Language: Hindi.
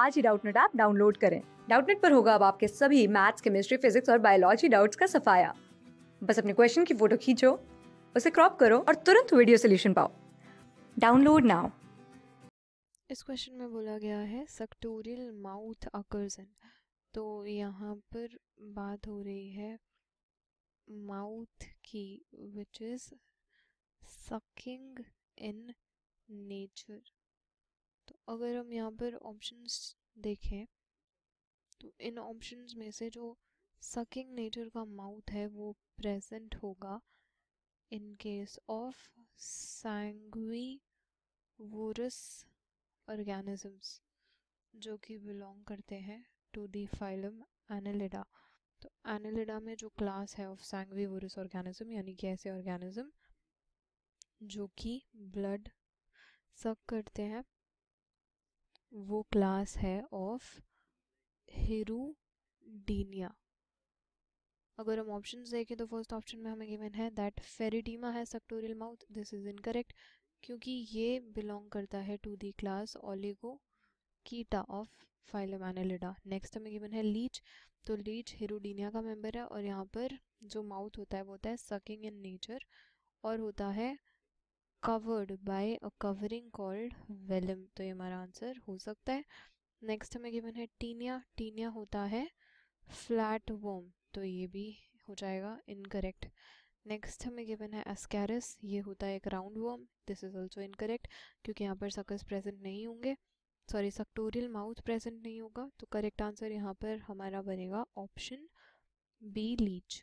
आज ही डाउटनेट ऐप डाउनलोड करें डाउटनेट पर होगा अब आपके सभी मैथ्स केमिस्ट्री फिजिक्स और बायोलॉजी डाउट्स का सफाया बस अपने क्वेश्चन की फोटो खींचो उसे क्रॉप करो और तुरंत वीडियो सोल्यूशन पाओ डाउनलोड नाउ इस क्वेश्चन में बोला गया है सक्टोरियल माउथ अकर्जन तो यहाँ पर बात हो रही है माउथ की which is sucking in nature अगर हम यहाँ पर ऑप्शंस देखें तो इन ऑप्शंस में से जो सकिंग नेचर का माउथ है वो प्रेजेंट होगा in case of sanguivorous organisms जो कि बिलोंग करते हैं टू दी फाइलम एनेलिडा तो एनेलिडा में जो क्लास है ऑफ सैंगवी वोरस ऑर्गेनिज्म यानी कि ऐसे ऑर्गेनिज्म जो कि ब्लड सक करते हैं वो क्लास है ऑफ हिरूडीनिया अगर हम ऑप्शन देखें तो फर्स्ट ऑप्शन में हमें गिवन है दैट फेरिडीमा है suctorial mouth this is incorrect क्योंकि ये बिलोंग करता है to the class Oligochaeta of phylum Annelida next हमें गिवन है लीच तो लीच हिरोडीनिया का मेंबर है और यहाँ पर जो माउथ होता है वो होता है सकिंग इन नेचर और होता है covered by a covering called velum तो ये हमारा आंसर हो सकता है नेक्स्ट हमें गिवन है टीनिया टीनिया होता है फ्लैट वोम तो ये भी हो जाएगा इनकरेक्ट नेक्स्ट हमें गिवन है एस्कैरस ये होता है एक round worm this is also incorrect क्योंकि यहाँ पर सकस प्रेजेंट नहीं होंगे सॉरी सक्टोरियल माउथ प्रेजेंट नहीं होगा तो करेक्ट आंसर यहाँ पर हमारा बनेगा ऑप्शन बी लीच